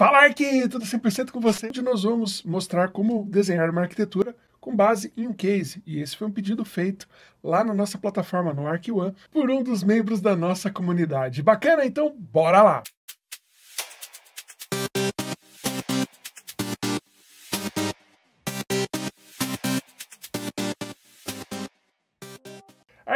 Fala Ark, tudo 100% com você. Hoje nós vamos mostrar como desenhar uma arquitetura com base em um case, e esse foi um pedido feito lá na nossa plataforma no ArcOne, por um dos membros da nossa comunidade. Bacana? Então, bora lá!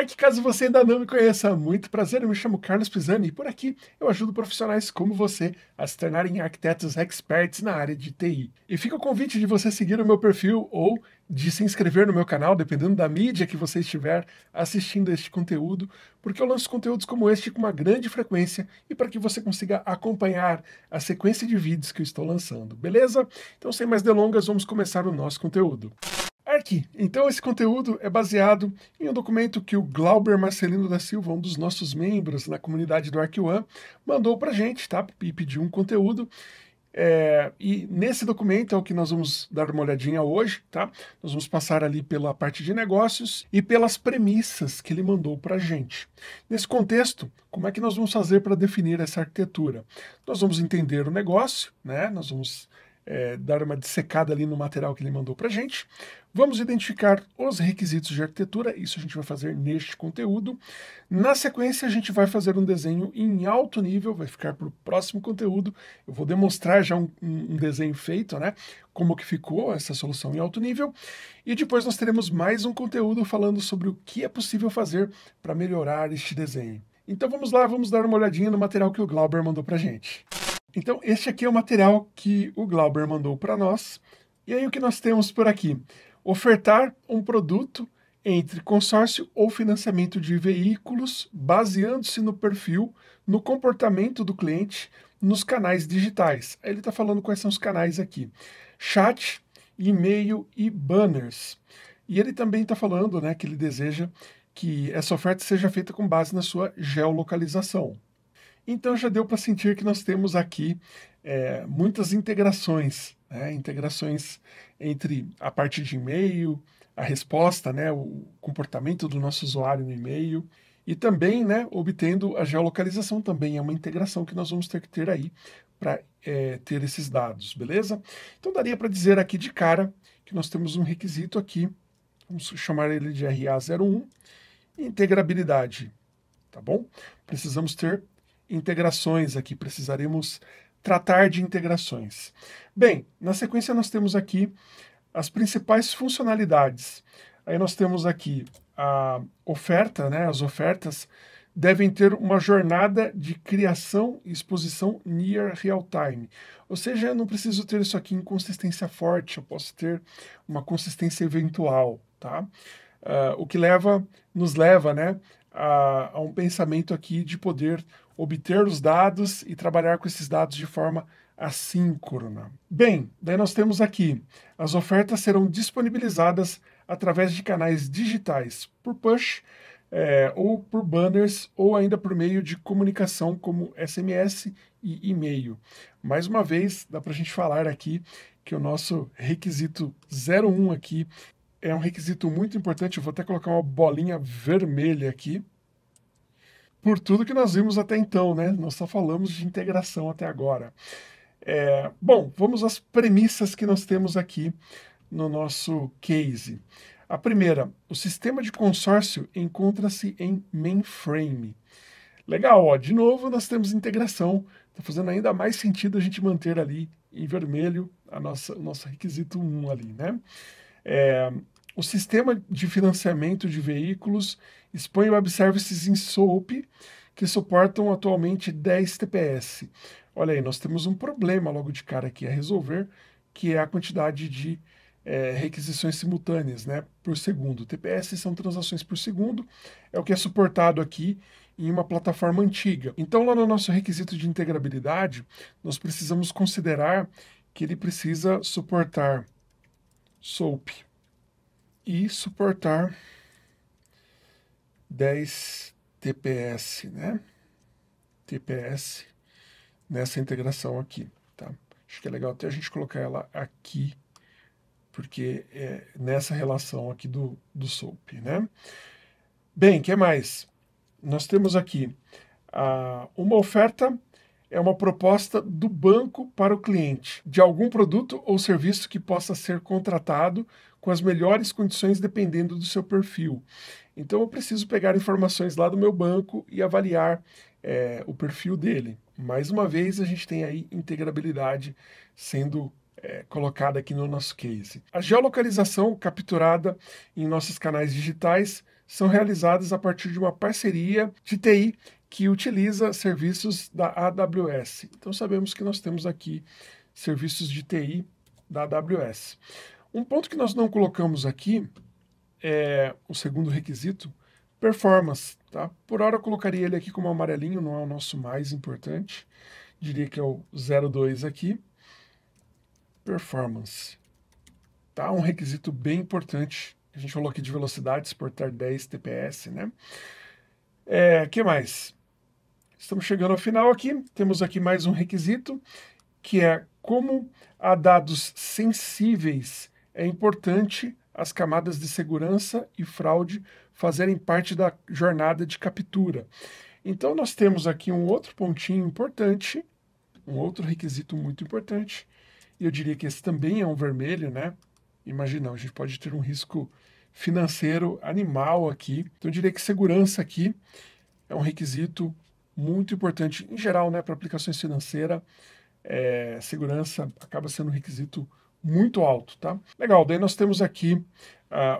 Dark, caso você ainda não me conheça, muito prazer, eu me chamo Carlos Pisani e por aqui eu ajudo profissionais como você a se tornarem arquitetos experts na área de TI. E fica o convite de você seguir o meu perfil ou de se inscrever no meu canal, dependendo da mídia que você estiver assistindo este conteúdo, porque eu lanço conteúdos como este com uma grande frequência e para que você consiga acompanhar a sequência de vídeos que eu estou lançando, beleza? Então, sem mais delongas, vamos começar o nosso conteúdo aqui. Então, esse conteúdo é baseado em um documento que o Glauber Marcelino da Silva, um dos nossos membros na comunidade do ArcOne, mandou para gente, tá? E pediu um conteúdo. É, e nesse documento é o que nós vamos dar uma olhadinha hoje, tá? Nós vamos passar ali pela parte de negócios e pelas premissas que ele mandou para a gente. Nesse contexto, como é que nós vamos fazer para definir essa arquitetura? Nós vamos entender o negócio, né? Nós vamos é, dar uma dissecada ali no material que ele mandou para a gente. Vamos identificar os requisitos de arquitetura, isso a gente vai fazer neste conteúdo. Na sequência, a gente vai fazer um desenho em alto nível, vai ficar para o próximo conteúdo. Eu vou demonstrar já um, um, desenho feito, né? Como que ficou essa solução em alto nível. E depois nós teremos mais um conteúdo falando sobre o que é possível fazer para melhorar este desenho. Então vamos lá, vamos dar uma olhadinha no material que o Glauber mandou para a gente. Então, este aqui é o material que o Glauber mandou para nós. E aí, o que nós temos por aqui? Ofertar um produto entre consórcio ou financiamento de veículos, baseando-se no perfil, no comportamento do cliente, nos canais digitais. ele está falando quais são os canais aqui: chat, e-mail e banners. E ele também está falando né, que ele deseja que essa oferta seja feita com base na sua geolocalização. Então já deu para sentir que nós temos aqui é, muitas integrações, né? integrações entre a parte de e-mail, a resposta, né? o comportamento do nosso usuário no e-mail e também, né, obtendo a geolocalização também é uma integração que nós vamos ter que ter aí para é, ter esses dados, beleza? Então daria para dizer aqui de cara que nós temos um requisito aqui, vamos chamar ele de RA01, integrabilidade, tá bom? Precisamos ter integrações aqui, precisaremos tratar de integrações. Bem, na sequência nós temos aqui as principais funcionalidades. Aí nós temos aqui a oferta, né? As ofertas devem ter uma jornada de criação e exposição near real time. Ou seja, eu não preciso ter isso aqui em consistência forte, eu posso ter uma consistência eventual, tá? Uh, o que leva, nos leva, né, a, a um pensamento aqui de poder obter os dados e trabalhar com esses dados de forma assíncrona. Bem, daí nós temos aqui: as ofertas serão disponibilizadas através de canais digitais, por push, é, ou por banners, ou ainda por meio de comunicação como SMS e e-mail. Mais uma vez, dá para a gente falar aqui que o nosso requisito 01 aqui é um requisito muito importante. Eu vou até colocar uma bolinha vermelha aqui por tudo que nós vimos até então, né? Nós só falamos de integração até agora. É, bom, vamos às premissas que nós temos aqui no nosso case. A primeira, o sistema de consórcio encontra-se em mainframe. Legal, ó, de novo nós temos integração. Está fazendo ainda mais sentido a gente manter ali em vermelho a nossa, o nosso requisito 1 ali, né? É, o sistema de financiamento de veículos expõe web services em SOAP que suportam atualmente 10 TPS. Olha aí, nós temos um problema logo de cara aqui a resolver, que é a quantidade de é, requisições simultâneas né, por segundo. TPS são transações por segundo, é o que é suportado aqui em uma plataforma antiga. Então, lá no nosso requisito de integrabilidade, nós precisamos considerar que ele precisa suportar SOAP e suportar 10 TPS, né? TPS nessa integração aqui, tá? Acho que é legal até a gente colocar ela aqui, porque é nessa relação aqui do, do SOAP, né? Bem, o que mais? Nós temos aqui ah, uma oferta é uma proposta do banco para o cliente de algum produto ou serviço que possa ser contratado com as melhores condições dependendo do seu perfil. Então eu preciso pegar informações lá do meu banco e avaliar é, o perfil dele. Mais uma vez, a gente tem aí integrabilidade sendo é, colocada aqui no nosso case. A geolocalização capturada em nossos canais digitais são realizadas a partir de uma parceria de TI que utiliza serviços da AWS. Então sabemos que nós temos aqui serviços de TI da AWS. Um ponto que nós não colocamos aqui é o segundo requisito, performance. Tá? Por hora eu colocaria ele aqui como amarelinho, não é o nosso mais importante. Diria que é o 02 aqui. Performance. Tá? Um requisito bem importante. A gente falou aqui de velocidade, exportar 10 TPS, né? É, que mais? Estamos chegando ao final aqui. Temos aqui mais um requisito, que é como a dados sensíveis é importante as camadas de segurança e fraude fazerem parte da jornada de captura. Então, nós temos aqui um outro pontinho importante, um outro requisito muito importante, e eu diria que esse também é um vermelho, né? Imagina, a gente pode ter um risco financeiro animal aqui. Então, eu diria que segurança aqui é um requisito muito importante em geral, né, para aplicações financeiras. É, segurança acaba sendo um requisito muito alto, tá? Legal. Daí nós temos aqui uh,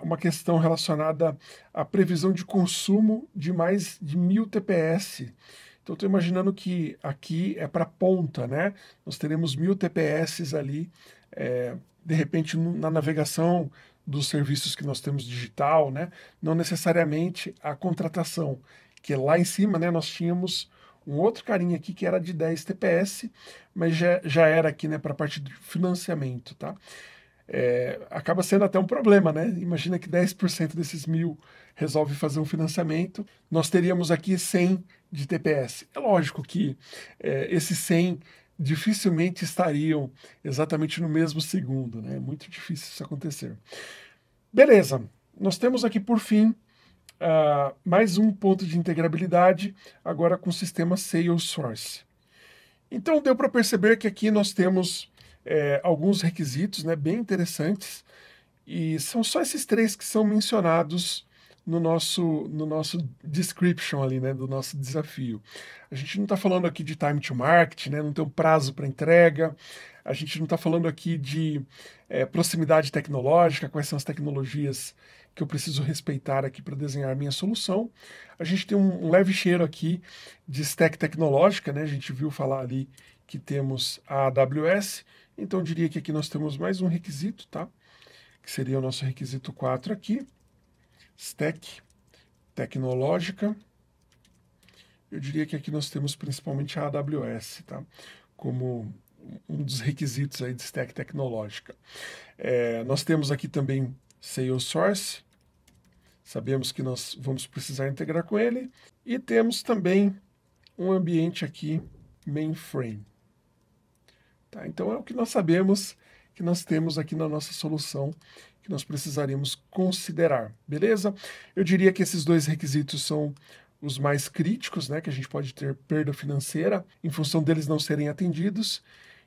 uma questão relacionada à previsão de consumo de mais de mil TPS. Então, estou imaginando que aqui é para ponta, né? Nós teremos mil TPS ali, é, de repente, na navegação dos serviços que nós temos digital, né? Não necessariamente a contratação. Porque lá em cima, né, nós tínhamos um outro carinha aqui que era de 10 TPS, mas já, já era aqui, né, para a parte de financiamento, tá? É, acaba sendo até um problema, né? Imagina que 10% desses mil resolve fazer um financiamento, nós teríamos aqui 100 de TPS. É lógico que é, esses 100 dificilmente estariam exatamente no mesmo segundo, né? É muito difícil isso acontecer. Beleza, nós temos aqui por fim uh, mais um ponto de integrabilidade, agora com o sistema Salesforce. Então, deu para perceber que aqui nós temos é, alguns requisitos né, bem interessantes, e são só esses três que são mencionados no nosso, no nosso description ali, né, do nosso desafio. A gente não está falando aqui de time to market, né, não tem um prazo para entrega, a gente não está falando aqui de é, proximidade tecnológica, quais são as tecnologias que eu preciso respeitar aqui para desenhar minha solução. A gente tem um leve cheiro aqui de stack tecnológica, né? A gente viu falar ali que temos a AWS, então eu diria que aqui nós temos mais um requisito, tá? Que seria o nosso requisito 4 aqui, stack tecnológica. Eu diria que aqui nós temos principalmente a AWS, tá? Como um dos requisitos aí de stack tecnológica. É, nós temos aqui também Salesforce, sabemos que nós vamos precisar integrar com ele. E temos também um ambiente aqui mainframe. Tá, então é o que nós sabemos que nós temos aqui na nossa solução que nós precisaríamos considerar, beleza? Eu diria que esses dois requisitos são os mais críticos, né, que a gente pode ter perda financeira em função deles não serem atendidos,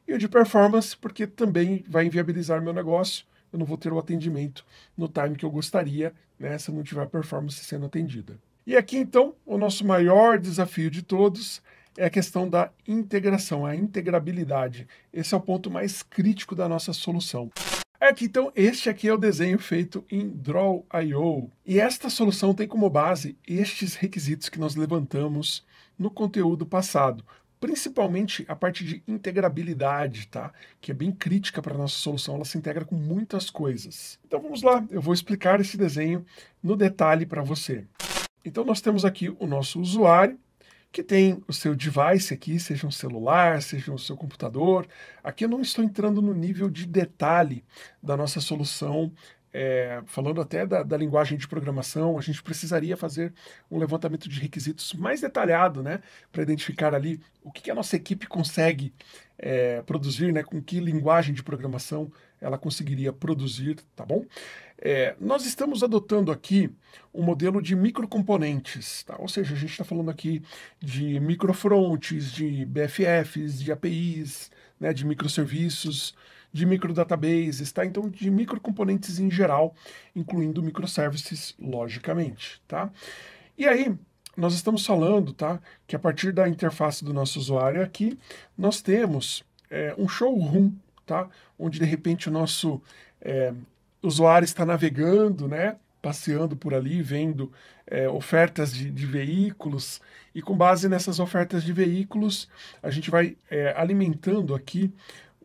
e o de performance, porque também vai inviabilizar meu negócio, eu não vou ter o atendimento no time que eu gostaria, né, se eu não tiver a performance sendo atendida. E aqui, então, o nosso maior desafio de todos é a questão da integração, a integrabilidade. Esse é o ponto mais crítico da nossa solução. Aqui, é então, este aqui é o desenho feito em Draw.io. E esta solução tem como base estes requisitos que nós levantamos no conteúdo passado principalmente a parte de integrabilidade, tá? Que é bem crítica para a nossa solução, ela se integra com muitas coisas. Então vamos lá, eu vou explicar esse desenho no detalhe para você. Então nós temos aqui o nosso usuário, que tem o seu device aqui, seja um celular, seja o seu computador. Aqui eu não estou entrando no nível de detalhe da nossa solução é, falando até da, da, linguagem de programação, a gente precisaria fazer um levantamento de requisitos mais detalhado, né, para identificar ali o que, que, a nossa equipe consegue é, produzir, né, com que linguagem de programação ela conseguiria produzir, tá bom? É, nós estamos adotando aqui um modelo de microcomponentes, tá? ou seja, a gente está falando aqui de microfrontes, de BFFs, de APIs, né, de microserviços, de microdatabases, está então de micro componentes em geral, incluindo microservices, logicamente, tá? E aí, nós estamos falando, tá, que a partir da interface do nosso usuário aqui, nós temos é, um showroom, tá, onde de repente o nosso é, usuário está navegando, né, passeando por ali, vendo é, ofertas de, de, veículos, e com base nessas ofertas de veículos, a gente vai é, alimentando aqui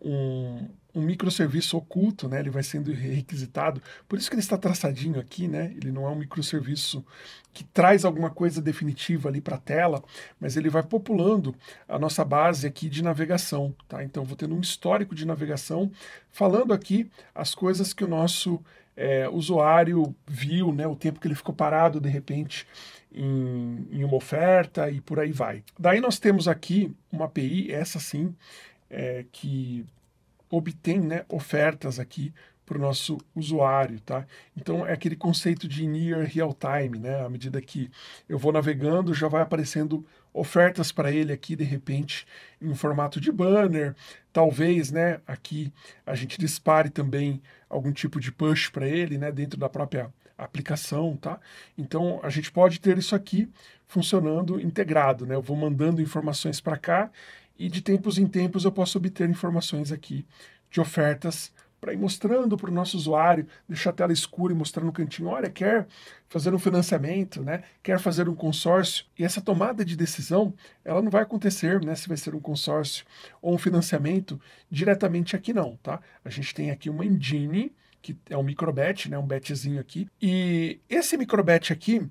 um, um microserviço oculto, né? Ele vai sendo requisitado. Por isso que ele está traçadinho aqui, né? Ele não é um microserviço que traz alguma coisa definitiva ali para a tela, mas ele vai populando a nossa base aqui de navegação, tá? Então vou tendo um histórico de navegação falando aqui as coisas que o nosso é, usuário viu, né? O tempo que ele ficou parado de repente em, em uma oferta e por aí vai. Daí nós temos aqui uma API, essa sim, é, que obtém né, ofertas aqui para o nosso usuário, tá? Então é aquele conceito de near real time, né? À medida que eu vou navegando, já vai aparecendo ofertas para ele aqui de repente em formato de banner, talvez, né? Aqui a gente dispare também algum tipo de push para ele, né? Dentro da própria aplicação, tá? Então a gente pode ter isso aqui funcionando integrado, né? Eu vou mandando informações para cá e de tempos em tempos eu posso obter informações aqui de ofertas para ir mostrando para o nosso usuário, deixar a tela escura e mostrar no cantinho, olha, quer fazer um financiamento, né? quer fazer um consórcio. E essa tomada de decisão, ela não vai acontecer, né? se vai ser um consórcio ou um financiamento, diretamente aqui não, tá? A gente tem aqui uma engine, que é um microbet, né? um betzinho aqui, e esse microbet aqui,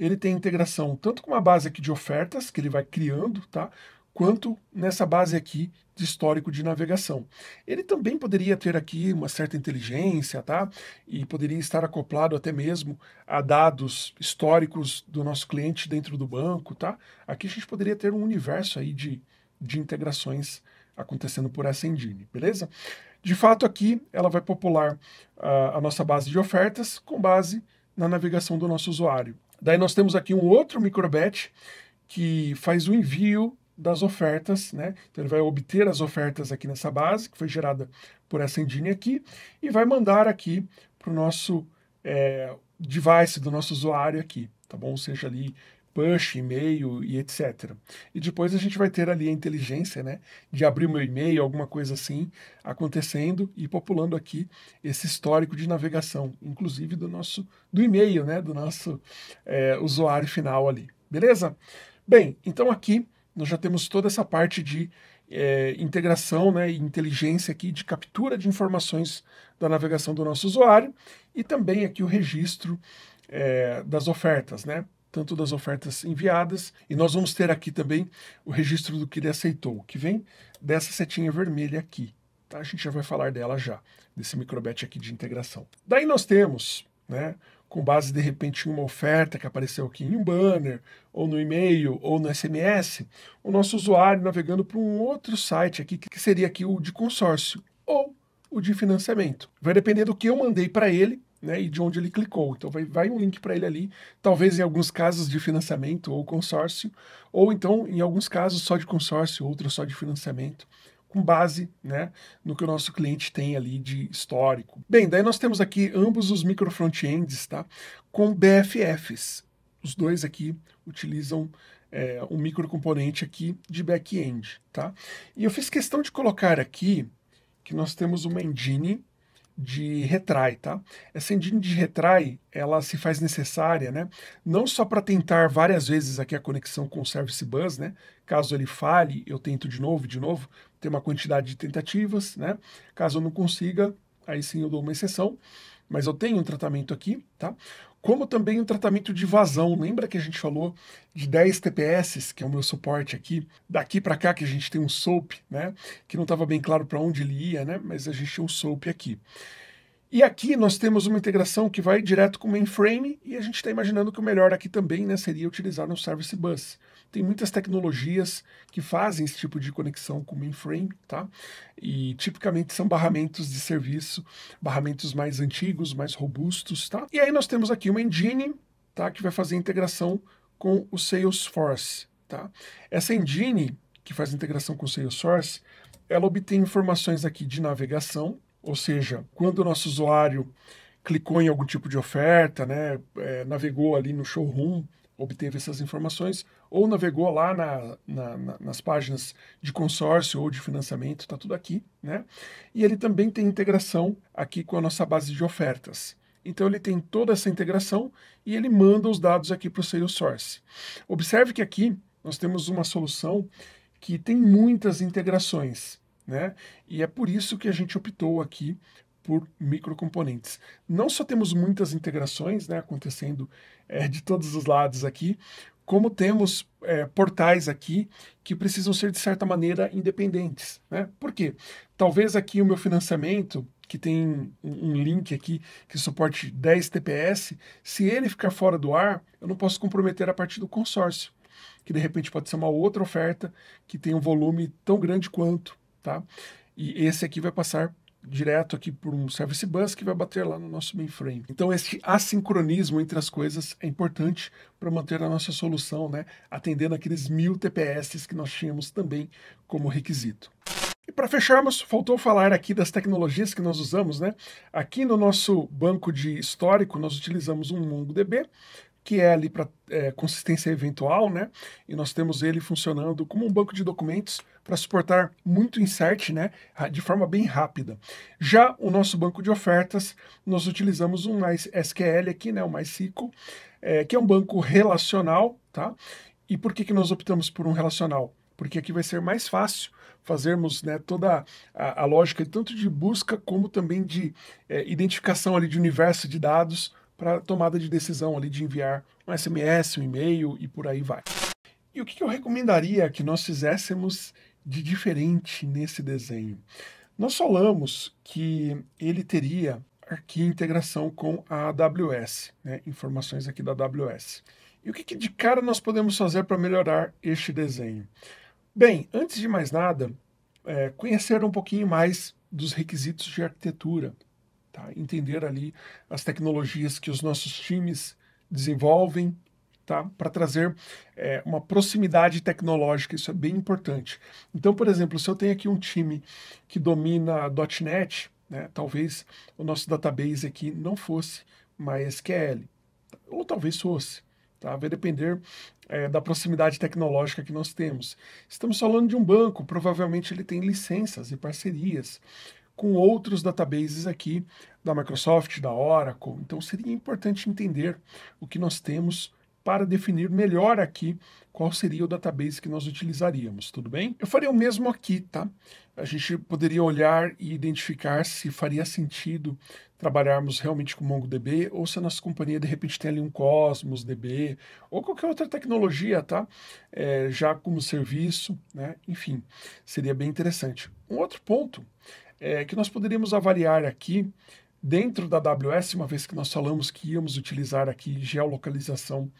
ele tem integração tanto com uma base aqui de ofertas, que ele vai criando, tá? quanto nessa base aqui de histórico de navegação. Ele também poderia ter aqui uma certa inteligência, tá? E poderia estar acoplado até mesmo a dados históricos do nosso cliente dentro do banco, tá? Aqui a gente poderia ter um universo aí de, de integrações acontecendo por essa engine, beleza? De fato, aqui ela vai popular a, ah, a nossa base de ofertas com base na navegação do nosso usuário. Daí nós temos aqui um outro microbatch que faz o envio das ofertas, né? Então ele vai obter as ofertas aqui nessa base, que foi gerada por essa engine aqui, e vai mandar aqui para o nosso é, device do nosso usuário aqui, tá bom? Seja ali push, e-mail e etc. E depois a gente vai ter ali a inteligência, né? De abrir o meu e-mail, alguma coisa assim, acontecendo e populando aqui esse histórico de navegação, inclusive do nosso, do e-mail, né? Do nosso é, usuário final ali, beleza? Bem, então aqui nós já temos toda essa parte de é, integração né, e inteligência aqui de captura de informações da navegação do nosso usuário e também aqui o registro é, das ofertas, né? tanto das ofertas enviadas, e nós vamos ter aqui também o registro do que ele aceitou, que vem dessa setinha vermelha aqui. Tá? A gente já vai falar dela já, desse microbet aqui de integração. Daí nós temos né, com base de repente em uma oferta que apareceu aqui em um banner, ou no e-mail, ou no SMS, o nosso usuário navegando para um outro site aqui que seria aqui o de consórcio ou o de financiamento. Vai depender do que eu mandei para ele né, e de onde ele clicou. Então vai, vai um link para ele ali, talvez em alguns casos de financiamento ou consórcio, ou então em alguns casos só de consórcio, outros só de financiamento com base né, no que o nosso cliente tem ali de histórico. Bem, daí nós temos aqui ambos os micro frontends tá, com BFFs. Os dois aqui utilizam é, um microcomponente aqui de back-end. Tá? E eu fiz questão de colocar aqui que nós temos uma engine de retrai, tá? Essa engine de retrai, ela se faz necessária, né? Não só para tentar várias vezes aqui a conexão com o service bus, né? Caso ele falhe, eu tento de novo, de novo, tem uma quantidade de tentativas, né? Caso eu não consiga, aí sim eu dou uma exceção, mas eu tenho um tratamento aqui, tá? como também o tratamento de vazão. Lembra que a gente falou de 10 TPS, que é o meu suporte aqui, daqui para cá que a gente tem um SOAP, né? Que não estava bem claro para onde ele ia, né? Mas a gente tinha um SOAP aqui. E aqui nós temos uma integração que vai direto com o mainframe e a gente está imaginando que o melhor aqui também né, seria utilizar um service bus. Tem muitas tecnologias que fazem esse tipo de conexão com o mainframe, tá? E tipicamente são barramentos de serviço, barramentos mais antigos, mais robustos, tá? E aí nós temos aqui uma engine, tá? Que vai fazer integração com o Salesforce, tá? Essa engine que faz integração com o Salesforce, ela obtém informações aqui de navegação, ou seja, quando o nosso usuário clicou em algum tipo de oferta, né, é, navegou ali no showroom, obteve essas informações, ou navegou lá na, na, na, nas páginas de consórcio ou de financiamento, está tudo aqui, né? E ele também tem integração aqui com a nossa base de ofertas. Então ele tem toda essa integração e ele manda os dados aqui para o Salesforce. Observe que aqui nós temos uma solução que tem muitas integrações, né? E é por isso que a gente optou aqui por microcomponentes. Não só temos muitas integrações né, acontecendo é, de todos os lados aqui, como temos é, portais aqui que precisam ser, de certa maneira, independentes. Né? Por quê? Talvez aqui o meu financiamento, que tem um link aqui que suporte 10 TPS, se ele ficar fora do ar, eu não posso comprometer a parte do consórcio, que de repente pode ser uma outra oferta que tem um volume tão grande quanto. Tá? E esse aqui vai passar direto aqui por um service bus que vai bater lá no nosso mainframe. Então esse assincronismo entre as coisas é importante para manter a nossa solução, né, atendendo aqueles mil TPS que nós tínhamos também como requisito. E para fecharmos, faltou falar aqui das tecnologias que nós usamos, né? Aqui no nosso banco de histórico nós utilizamos um MongoDB que é ali para é, eh, consistência eventual, né? E nós temos ele funcionando como um banco de documentos para suportar muito insert, né, ah, de forma bem rápida. Já o nosso banco de ofertas, nós utilizamos um mais SQL aqui, né, um MySQL, é, que é um banco relacional, tá? E por que, que nós optamos por um relacional? Porque aqui vai ser mais fácil fazermos né, toda a, a lógica tanto de busca como também de é, identificação ali de universo de dados para tomada de decisão ali de enviar um SMS, um e-mail e por aí vai. E o que, que eu recomendaria que nós fizéssemos de diferente nesse desenho? Nós falamos que ele teria aqui integração com a AWS, né? informações aqui da AWS. E o que, que de cara nós podemos fazer para melhorar este desenho? Bem, antes de mais nada, é, conhecer um pouquinho mais dos requisitos de arquitetura, tá? entender ali as tecnologias que os nossos times desenvolvem tá? para trazer é, uma proximidade tecnológica, isso é bem importante. Então, por exemplo, se eu tenho aqui um time que domina .NET, né, talvez o nosso database aqui não fosse MySQL, ou talvez fosse. Tá? Vai depender é, da proximidade tecnológica que nós temos. Estamos falando de um banco, provavelmente ele tem licenças e parcerias com outros databases aqui da Microsoft, da Oracle. Então seria importante entender o que nós temos para definir melhor aqui qual seria o database que nós utilizaríamos, tudo bem? Eu faria o mesmo aqui, tá? A gente poderia olhar e identificar se faria sentido trabalharmos realmente com MongoDB ou se a nossa companhia de repente tem ali um Cosmos DB ou qualquer outra tecnologia, tá? É, já como serviço, né? Enfim, seria bem interessante. Um outro ponto é que nós poderíamos avaliar aqui dentro da AWS, uma vez que nós falamos que íamos utilizar aqui geolocalização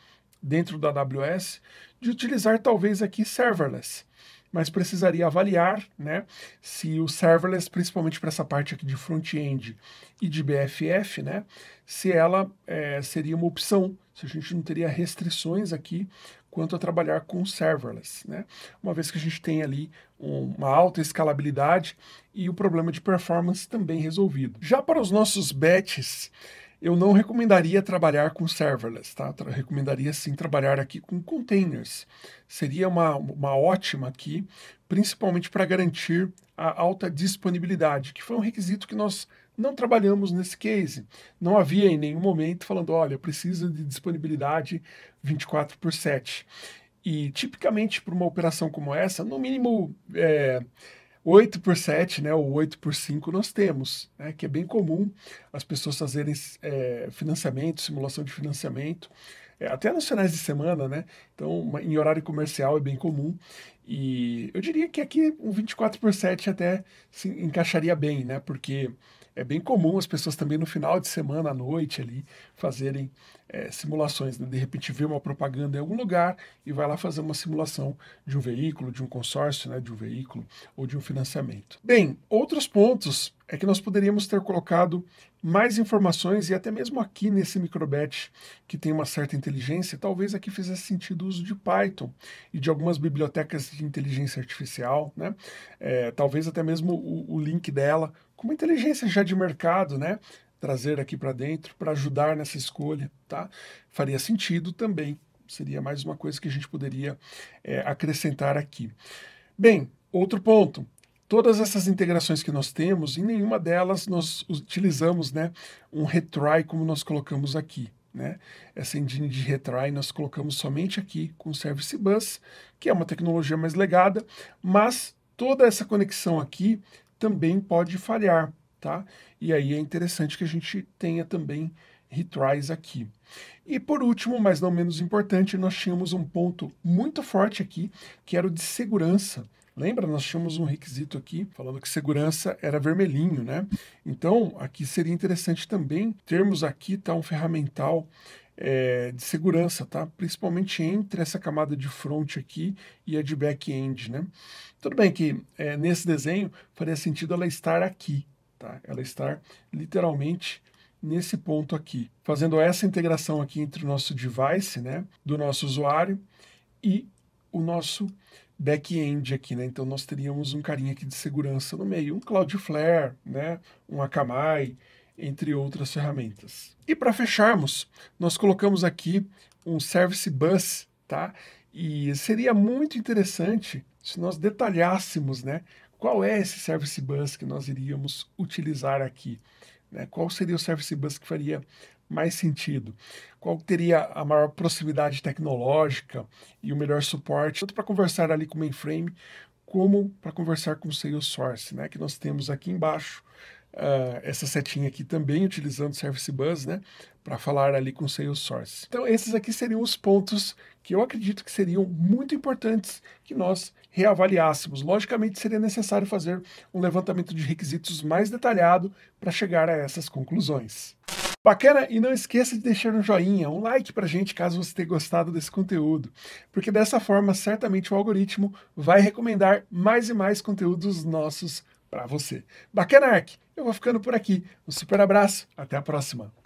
dentro da AWS de utilizar talvez aqui serverless. Mas precisaria avaliar né, se o serverless, principalmente para essa parte aqui de front-end e de BFF, né, se ela é, seria uma opção, se a gente não teria restrições aqui quanto a trabalhar com serverless, né? Uma vez que a gente tem ali uma alta escalabilidade e o problema de performance também resolvido. Já para os nossos bets, eu não recomendaria trabalhar com serverless, tá? recomendaria sim trabalhar aqui com containers. Seria uma, uma ótima aqui, principalmente para garantir a alta disponibilidade, que foi um requisito que nós não trabalhamos nesse case. Não havia em nenhum momento falando, olha, precisa de disponibilidade 24 por 7. E tipicamente para uma operação como essa, no mínimo é, 8 por 7, né, ou 8 por 5 nós temos, né, que é bem comum as pessoas fazerem é, financiamento, simulação de financiamento, é, até nos finais de semana, né? Então, em horário comercial é bem comum. E eu diria que aqui um 24 por 7 até se encaixaria bem, né? Porque é bem comum as pessoas também no final de semana à noite ali fazerem é, simulações. Né? De repente vê uma propaganda em algum lugar e vai lá fazer uma simulação de um veículo, de um consórcio, né, de um veículo ou de um financiamento. Bem, outros pontos é que nós poderíamos ter colocado mais informações e até mesmo aqui nesse microbatch que tem uma certa inteligência, talvez aqui fizesse sentido o uso de Python e de algumas bibliotecas de inteligência artificial, né? É, talvez até mesmo o, o link dela com uma inteligência já de mercado, né? Trazer aqui para dentro para ajudar nessa escolha, tá? Faria sentido também. Seria mais uma coisa que a gente poderia é, acrescentar aqui. Bem, outro ponto todas essas integrações que nós temos, em nenhuma delas nós utilizamos né, um retry como nós colocamos aqui. Né? Essa engine de retry nós colocamos somente aqui com o Service Bus, que é uma tecnologia mais legada, mas toda essa conexão aqui também pode falhar, tá? E aí é interessante que a gente tenha também retries aqui. E por último, mas não menos importante, nós tínhamos um ponto muito forte aqui, que era o de segurança. Lembra? Nós tínhamos um requisito aqui falando que segurança era vermelhinho, né? Então, aqui seria interessante também termos aqui tá, um ferramental é, de segurança, tá? Principalmente entre essa camada de front aqui e a de back-end, né? Tudo bem que é, nesse desenho faria sentido ela estar aqui, tá? Ela estar literalmente nesse ponto aqui, fazendo essa integração aqui entre o nosso device, né, do nosso usuário e o nosso back-end aqui, né? Então nós teríamos um carinha aqui de segurança no meio, um Cloudflare, né? Um Akamai, entre outras ferramentas. E para fecharmos, nós colocamos aqui um Service Bus, tá? E seria muito interessante se nós detalhássemos, né? Qual é esse Service Bus que nós iríamos utilizar aqui? Né? Qual seria o Service Bus que faria mais sentido? Qual teria a maior proximidade tecnológica e o melhor suporte, tanto para conversar ali com o mainframe, como para conversar com o Salesforce, né? Que nós temos aqui embaixo uh, essa setinha aqui também, utilizando o Service Bus, né? Para falar ali com o Salesforce. Então, esses aqui seriam os pontos que eu acredito que seriam muito importantes que nós reavaliássemos. Logicamente, seria necessário fazer um levantamento de requisitos mais detalhado para chegar a essas conclusões. Bacana? E não esqueça de deixar um joinha, um like pra gente caso você tenha gostado desse conteúdo, porque dessa forma certamente o algoritmo vai recomendar mais e mais conteúdos nossos para você. Bacana, Ark? Eu vou ficando por aqui. Um super abraço, até a próxima.